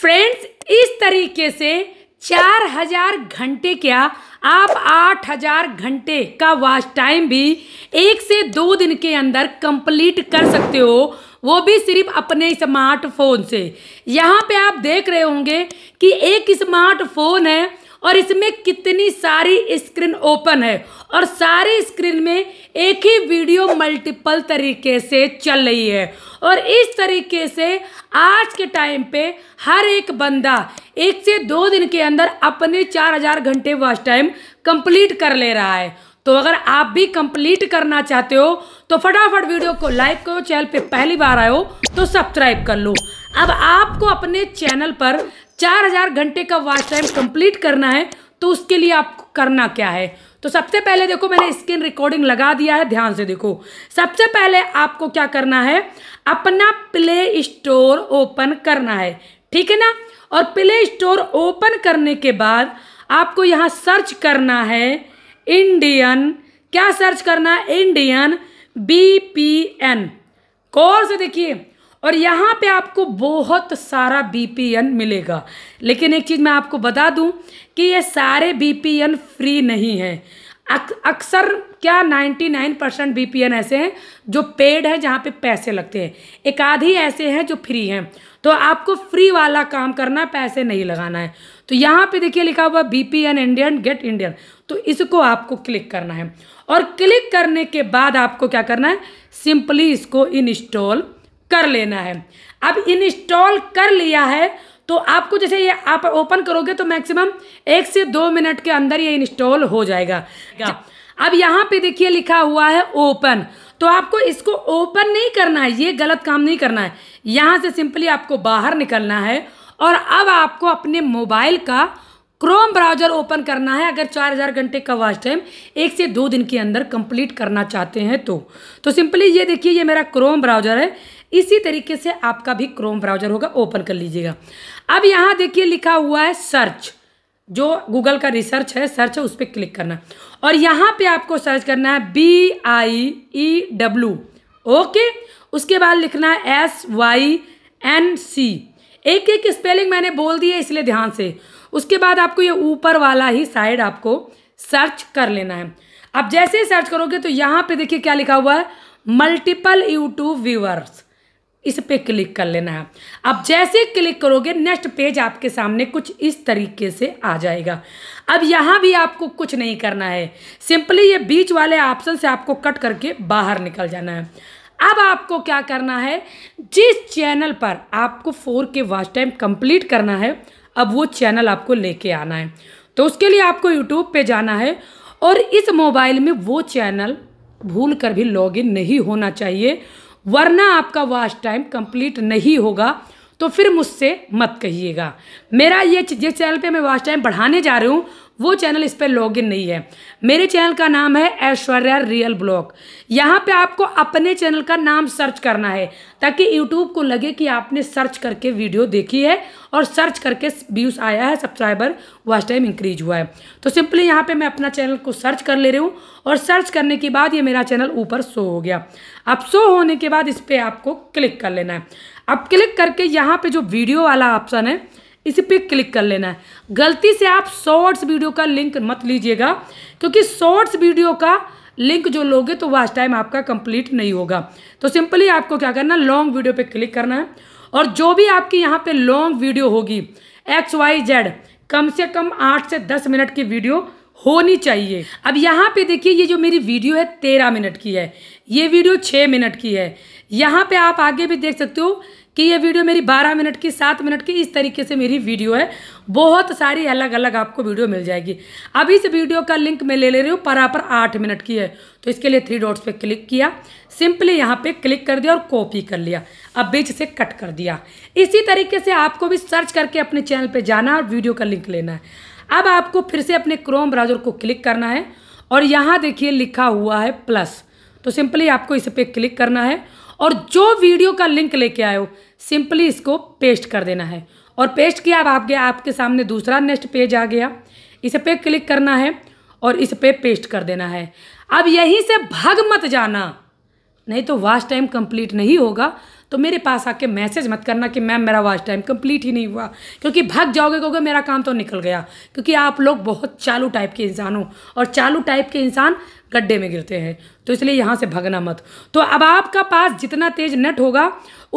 Friends इस तरीके से चार हजार घंटे क्या आप आठ हजार घंटे का वॉच टाइम भी एक से दो दिन के अंदर कंप्लीट कर सकते हो वो भी सिर्फ अपने स्मार्टफोन से यहाँ पे आप देख रहे होंगे कि एक स्मार्टफोन है और इसमें कितनी सारी स्क्रीन ओपन है और सारी स्क्रीन में एक ही वीडियो मल्टीपल तरीके से चल रही है और इस तरीके से आज के टाइम पे हर एक बंदा एक से दो दिन के अंदर अपने चार हजार घंटे वॉच टाइम कंप्लीट कर ले रहा है तो अगर आप भी कंप्लीट करना चाहते हो तो फटाफट वीडियो को लाइक करो चैनल पे पहली बार आए हो तो सब्सक्राइब कर लो अब आपको अपने चैनल पर चार हजार घंटे का वॉच टाइम कंप्लीट करना है तो उसके लिए आपको करना क्या है तो सबसे पहले देखो मैंने स्क्रीन रिकॉर्डिंग लगा दिया है ध्यान से देखो सबसे पहले आपको क्या करना है अपना प्ले स्टोर ओपन करना है ठीक है ना और प्ले स्टोर ओपन करने के बाद आपको यहाँ सर्च करना है इंडियन क्या सर्च करना है इंडियन बी पी एन कौर से देखिए और यहाँ पे आपको बहुत सारा बीपीएन मिलेगा लेकिन एक चीज़ मैं आपको बता दूँ कि ये सारे बीपीएन फ्री नहीं है अक्सर क्या 99 परसेंट बी ऐसे हैं जो पेड है जहाँ पे पैसे लगते हैं एक आधी ऐसे हैं जो फ्री हैं तो आपको फ्री वाला काम करना है पैसे नहीं लगाना है तो यहाँ पे देखिए लिखा हुआ B P N Indian gate Indian तो इसको आपको क्लिक करना है और क्लिक करने के बाद आपको क्या करना है सिंपली इसको इंस्टॉल कर लेना है अब इंस्टॉल कर लिया है तो आपको जैसे ये आप ओपन करोगे तो मैक्सिमम एक से दो मिनट के अंदर ये इंस्टॉल हो जाएगा हाँ। अब यहाँ पे देखिए लिखा हुआ है ओपन तो आपको इसको ओपन नहीं करना है ये गलत काम नहीं करना है यहाँ से सिंपली आपको बाहर निकलना है और अब आपको अपने मोबाइल का क्रोम ब्राउजर ओपन करना है अगर 4000 घंटे का वाच टाइम एक से दो दिन के अंदर कंप्लीट करना चाहते हैं तो तो सिंपली ये देखिए ये मेरा क्रोम ब्राउजर है इसी तरीके से आपका भी क्रोम ब्राउजर होगा ओपन कर लीजिएगा अब यहाँ देखिए लिखा हुआ है सर्च जो गूगल का रिसर्च है सर्च है उस पर क्लिक करना और यहाँ पे आपको सर्च करना है B I E W okay उसके बाद लिखना है एस वाई एन सी एक एक स्पेलिंग मैंने बोल दी है इसलिए ध्यान से उसके बाद आपको ये ऊपर वाला ही साइड आपको सर्च कर लेना है अब जैसे ही सर्च करोगे तो यहाँ पे देखिए क्या लिखा हुआ है मल्टीपल यूट्यूब व्यूअर्स इस पर क्लिक कर लेना है अब जैसे क्लिक करोगे नेक्स्ट पेज आपके सामने कुछ इस तरीके से आ जाएगा अब यहाँ भी आपको कुछ नहीं करना है सिंपली ये बीच वाले ऑप्शन से आपको कट करके बाहर निकल जाना है अब आपको क्या करना है जिस चैनल पर आपको फोर के वास्ट टाइम कंप्लीट करना है अब वो चैनल आपको लेके आना है तो उसके लिए आपको यूट्यूब पे जाना है और इस मोबाइल में वो चैनल भूल कर भी लॉगिन नहीं होना चाहिए वरना आपका वॉच टाइम कंप्लीट नहीं होगा तो फिर मुझसे मत कहिएगा मेरा ये जिस चैनल पे मैं वॉच टाइम बढ़ाने जा रही हूँ वो चैनल इस पर लॉग नहीं है मेरे चैनल का नाम है ऐश्वर्या रियल ब्लॉग यहाँ पे आपको अपने चैनल का नाम सर्च करना है ताकि यूट्यूब को लगे कि आपने सर्च करके वीडियो देखी है और सर्च करके व्यूज़ आया है सब्सक्राइबर वॉच टाइम इंक्रीज हुआ है तो सिंपली यहाँ पे मैं अपना चैनल को सर्च कर ले रही हूँ और सर्च करने के बाद ये मेरा चैनल ऊपर शो हो गया अब शो होने के बाद इस पर आपको क्लिक कर लेना है अब क्लिक करके यहाँ पर जो वीडियो वाला ऑप्शन है इसी पर क्लिक कर लेना है गलती से आप शॉर्ट्स वीडियो का लिंक मत लीजिएगा क्योंकि शॉर्ट्स वीडियो का लिंक जो लोगे तो वाच टाइम आपका कंप्लीट नहीं होगा तो सिंपली आपको क्या करना लॉन्ग वीडियो पे क्लिक करना है और जो भी आपकी यहाँ पे लॉन्ग वीडियो होगी एक्स वाई जेड कम से कम आठ से दस मिनट की वीडियो होनी चाहिए अब यहाँ पे देखिए ये जो मेरी वीडियो है तेरह मिनट की है ये वीडियो छः मिनट की है यहाँ पे आप आगे भी देख सकते हो कि ये वीडियो मेरी 12 मिनट की 7 मिनट की इस तरीके से मेरी वीडियो है बहुत सारी अलग अलग आपको वीडियो मिल जाएगी अब इस वीडियो का लिंक मैं ले ले रही हूँ बराबर आठ मिनट की है तो इसके लिए थ्री डॉट्स पे क्लिक किया सिंपली यहाँ पे क्लिक कर दिया और कॉपी कर लिया अब बीच से कट कर दिया इसी तरीके से आपको भी सर्च करके अपने चैनल पर जाना और वीडियो का लिंक लेना है अब आपको फिर से अपने क्रोम ब्राउजर को क्लिक करना है और यहाँ देखिए लिखा हुआ है प्लस तो सिंपली आपको इस पर क्लिक करना है और जो वीडियो का लिंक लेके आए हो सिंपली इसको पेस्ट कर देना है और पेस्ट किया अब आपके आपके सामने दूसरा नेक्स्ट पेज आ गया इस पर क्लिक करना है और इस पर पे पेस्ट कर देना है अब यहीं से भाग मत जाना नहीं तो वास्ट टाइम कंप्लीट नहीं होगा तो मेरे पास आके मैसेज मत करना कि मैम मेरा वॉच टाइम कंप्लीट ही नहीं हुआ क्योंकि भाग जाओगे क्योंकि मेरा काम तो निकल गया क्योंकि आप लोग बहुत चालू टाइप के इंसान हो और चालू टाइप के इंसान गड्ढे में गिरते हैं तो इसलिए यहाँ से भगना मत तो अब आपका पास जितना तेज नेट होगा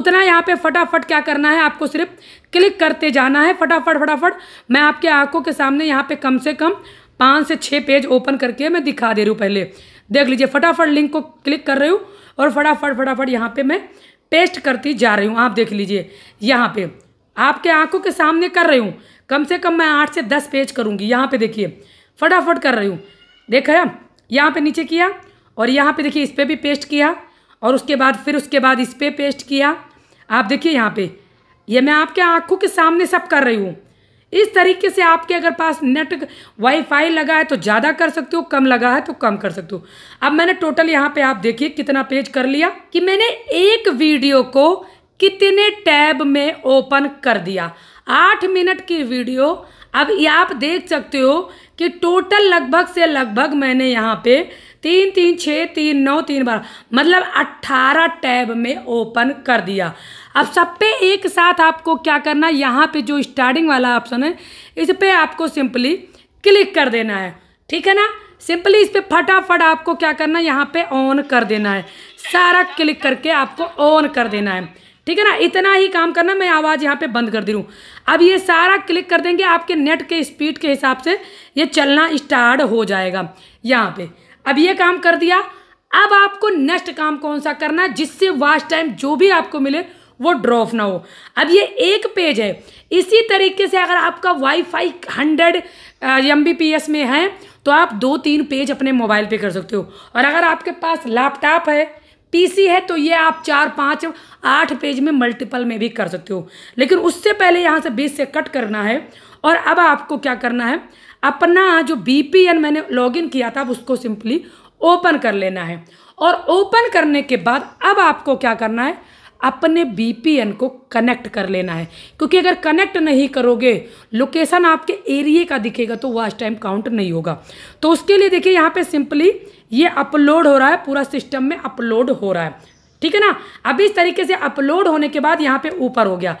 उतना यहाँ पे फटाफट क्या करना है आपको सिर्फ क्लिक करते जाना है फटाफट फटाफट मैं आपके आंखों के सामने यहाँ पे कम से कम पाँच से छः पेज ओपन करके मैं दिखा दे रही हूँ पहले देख लीजिए फटाफट लिंक को क्लिक कर रही हूँ और फटाफट फटाफट यहाँ पे मैं पेस्ट करती जा रही हूँ आप देख लीजिए यहाँ पे आपके आंखों के सामने कर रही हूँ कम से कम मैं आठ से दस पेज करूँगी यहाँ पे देखिए फटाफट कर रही हूँ देखा यहाँ पे नीचे किया और यहाँ पे देखिए इस पर भी पेस्ट किया और उसके बाद फिर उसके बाद इस पर पे पेस्ट किया आप देखिए यहाँ पे ये यह मैं आपके आँखों के सामने सब कर रही हूँ इस तरीके से आपके अगर पास नेट वाईफाई लगा है तो ज़्यादा कर सकते हो कम लगा है तो कम कर सकते हो अब मैंने टोटल यहाँ पे आप देखिए कितना पेज कर लिया कि मैंने एक वीडियो को कितने टैब में ओपन कर दिया आठ मिनट की वीडियो अब ये आप देख सकते हो कि टोटल लगभग से लगभग मैंने यहाँ पे तीन तीन छः तीन नौ तीन बारह मतलब अट्ठारह टैब में ओपन कर दिया अब सब पे एक साथ आपको क्या करना यहाँ पे जो स्टार्टिंग वाला ऑप्शन है इस पर आपको सिंपली क्लिक कर देना है ठीक है ना सिंपली इस पर फटाफट आपको क्या करना है यहाँ पे ऑन कर देना है सारा क्लिक करके आपको ऑन कर देना है ठीक है ना इतना ही काम करना मैं आवाज़ यहाँ पे बंद कर दे रूँ अब ये सारा क्लिक कर देंगे आपके नेट के स्पीड के हिसाब से ये चलना स्टार्ट हो जाएगा यहाँ पे अब ये काम कर दिया अब आपको नेक्स्ट काम कौन सा करना है जिससे वास्ट टाइम जो भी आपको मिले वो ड्रॉफ ना हो अब ये एक पेज है इसी तरीके से अगर आपका वाईफाई हंड्रेड एम में है तो आप दो तीन पेज अपने मोबाइल पे कर सकते हो और अगर आपके पास लैपटॉप है पीसी है तो ये आप चार पाँच आठ पेज में मल्टीपल में भी कर सकते हो लेकिन उससे पहले यहाँ से बीस से कट करना है और अब आपको क्या करना है अपना जो एन मैंने लॉगिन किया था अब उसको सिंपली ओपन कर लेना है और ओपन करने के बाद अब आपको क्या करना है अपने एन को कनेक्ट कर लेना है क्योंकि अगर कनेक्ट नहीं करोगे लोकेशन आपके एरिए का दिखेगा तो आज टाइम काउंट नहीं होगा तो उसके लिए देखिए यहाँ पे सिंपली ये अपलोड हो रहा है पूरा सिस्टम में अपलोड हो रहा है ठीक है ना अब इस तरीके से अपलोड होने के बाद यहाँ पे ऊपर हो गया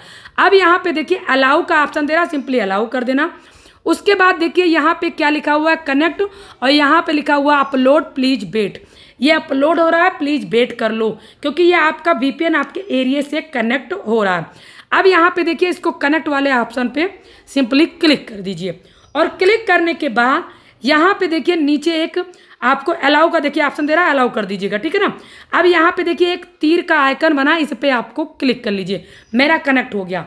अब यहाँ पे देखिए अलाउ का ऑप्शन दे रहा सिंपली अलाउ कर देना उसके बाद देखिए यहाँ पे क्या लिखा हुआ है कनेक्ट और यहाँ पे लिखा हुआ अपलोड प्लीज बेट ये अपलोड हो रहा है प्लीज बेट कर लो क्योंकि ये आपका वीपीएन आपके एरिए से कनेक्ट हो रहा है अब यहाँ पे देखिए इसको कनेक्ट वाले ऑप्शन पे सिंपली क्लिक कर दीजिए और क्लिक करने के बाद यहाँ पे देखिए नीचे एक आपको अलाउ का देखिए ऑप्शन दे रहा है अलाउ कर दीजिएगा ठीक है ना अब यहाँ पे देखिए एक तीर का आइकन बना इस पर आपको क्लिक कर लीजिए मेरा कनेक्ट हो गया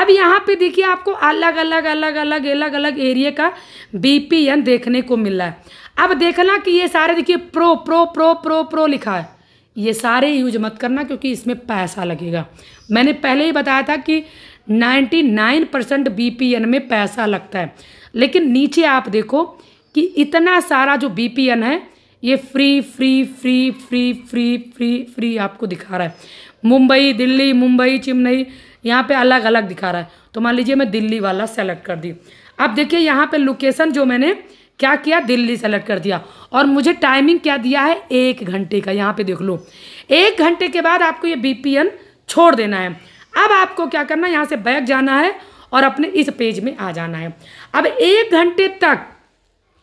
अब यहाँ पे देखिए आपको अलग अलग अलग अलग अलग अलग एरिया का बी देखने को मिल रहा है अब देखना कि ये सारे देखिए pro pro pro pro pro लिखा है ये सारे यूज मत करना क्योंकि इसमें पैसा लगेगा मैंने पहले ही बताया था कि 99 परसेंट बी में पैसा लगता है लेकिन नीचे आप देखो कि इतना सारा जो बी है ये free free free free free free free आपको दिखा रहा है मुंबई दिल्ली मुंबई चेन्नई यहाँ पे अलग अलग दिखा रहा है तो मान लीजिए मैं दिल्ली वाला सेलेक्ट कर दी अब देखिए यहाँ पे लोकेशन जो मैंने क्या किया दिल्ली सेलेक्ट कर दिया और मुझे टाइमिंग क्या दिया है एक घंटे का यहाँ पे देख लो एक घंटे के बाद आपको ये बी छोड़ देना है अब आपको क्या करना है यहाँ से बैग जाना है और अपने इस पेज में आ जाना है अब एक घंटे तक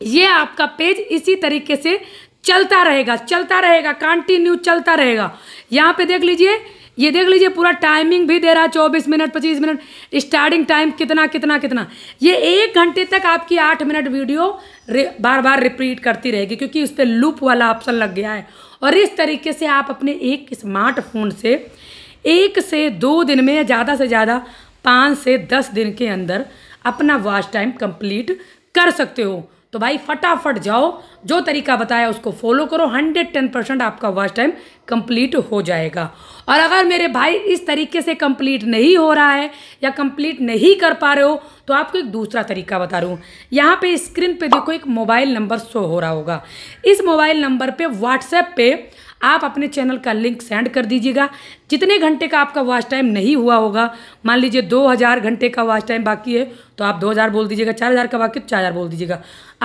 ये आपका पेज इसी तरीके से चलता रहेगा चलता रहेगा कंटिन्यू चलता रहेगा यहाँ पे देख लीजिए ये देख लीजिए पूरा टाइमिंग भी दे रहा है चौबीस मिनट पच्चीस मिनट स्टार्टिंग टाइम कितना कितना कितना ये एक घंटे तक आपकी आठ मिनट वीडियो बार बार रिपीट करती रहेगी क्योंकि उस पर लूप वाला ऑप्शन लग गया है और इस तरीके से आप अपने एक स्मार्टफोन से एक से दो दिन में ज़्यादा से ज़्यादा पाँच से दस दिन के अंदर अपना वॉच टाइम कंप्लीट कर सकते हो तो भाई फटाफट जाओ जो तरीका बताया उसको फॉलो करो हंड्रेड टेन परसेंट आपका वॉच टाइम कंप्लीट हो जाएगा और अगर मेरे भाई इस तरीके से कंप्लीट नहीं हो रहा है या कंप्लीट नहीं कर पा रहे हो तो आपको एक दूसरा तरीका बता रहा हूँ यहाँ पे स्क्रीन पे देखो एक मोबाइल नंबर शो हो रहा होगा इस मोबाइल नंबर पे व्हाट्सएप पे आप अपने चैनल का लिंक सेंड कर दीजिएगा जितने घंटे का आपका वॉच टाइम नहीं हुआ होगा मान लीजिए दो हज़ार घंटे का वॉच टाइम बाकी है तो आप दो हज़ार बोल दीजिएगा चार हज़ार का बाकी तो चार हज़ार बोल दीजिएगा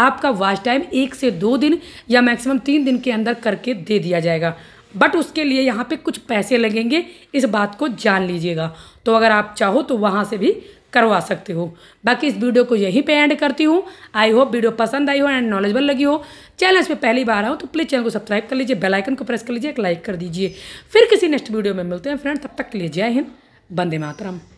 आपका वॉच टाइम एक से दो दिन या मैक्सिमम तीन दिन के अंदर करके दे दिया जाएगा बट उसके लिए यहाँ पे कुछ पैसे लगेंगे इस बात को जान लीजिएगा तो अगर आप चाहो तो वहाँ से भी करवा सकते हो बाकी इस वीडियो को यहीं पे एंड करती हूँ आई होप वीडियो पसंद आई हो एंड नॉलेजबल लगी हो चैनल पे पहली बार आओ तो प्लीज़ चैनल को सब्सक्राइब कर लीजिए बेल आइकन को प्रेस कर लीजिए एक लाइक कर दीजिए फिर किसी नेक्स्ट वीडियो में मिलते हैं फ्रेंड तब तक के लिए जय हिंद बंदे मातरम